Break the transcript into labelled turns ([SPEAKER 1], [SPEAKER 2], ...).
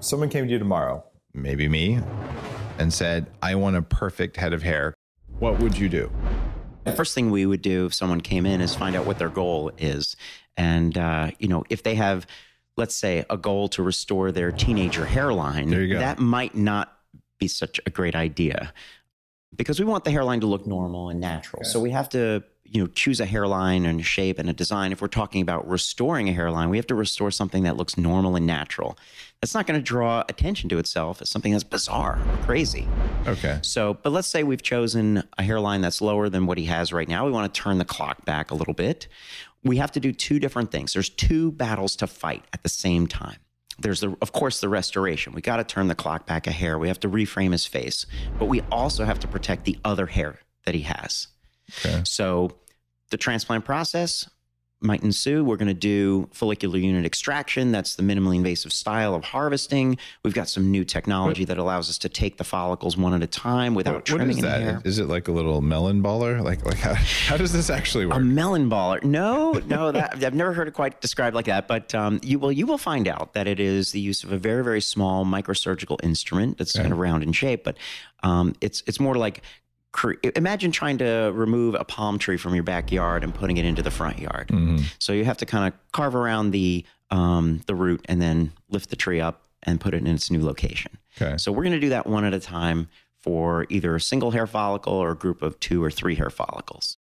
[SPEAKER 1] Someone came to you tomorrow, maybe me, and said, I want
[SPEAKER 2] a perfect head of hair. What would you do? The first thing we would do if someone came in is find out what their goal is. And, uh, you know, if they have, let's say, a goal to restore their teenager hairline, that might not be such a great idea because we want the hairline to look normal and natural. Okay. So we have to, you know, choose a hairline and a shape and a design. If we're talking about restoring a hairline, we have to restore something that looks normal and natural. That's not going to draw attention to itself as something that's bizarre or crazy. Okay. So, but let's say we've chosen a hairline that's lower than what he has right now. We want to turn the clock back a little bit. We have to do two different things. There's two battles to fight at the same time there's the, of course the restoration we got to turn the clock back a hair we have to reframe his face but we also have to protect the other hair that he has okay. so the transplant process might ensue. We're going to do follicular unit extraction. That's the minimally invasive style of harvesting. We've got some new technology what? that allows us to take the follicles one at a time without what, trimming what is that? Hair. Is it like a little melon baller? Like, like how, how does this actually work? A melon baller? No, no. That, I've never heard it quite described like that. But um, you will you will find out that it is the use of a very very small microsurgical instrument that's okay. kind of round in shape, but um, it's it's more like imagine trying to remove a palm tree from your backyard and putting it into the front yard. Mm -hmm. So you have to kind of carve around the um, the root and then lift the tree up and put it in its new location. Okay. So we're going to do that one at a time for either a single hair follicle or a group of two or three hair follicles.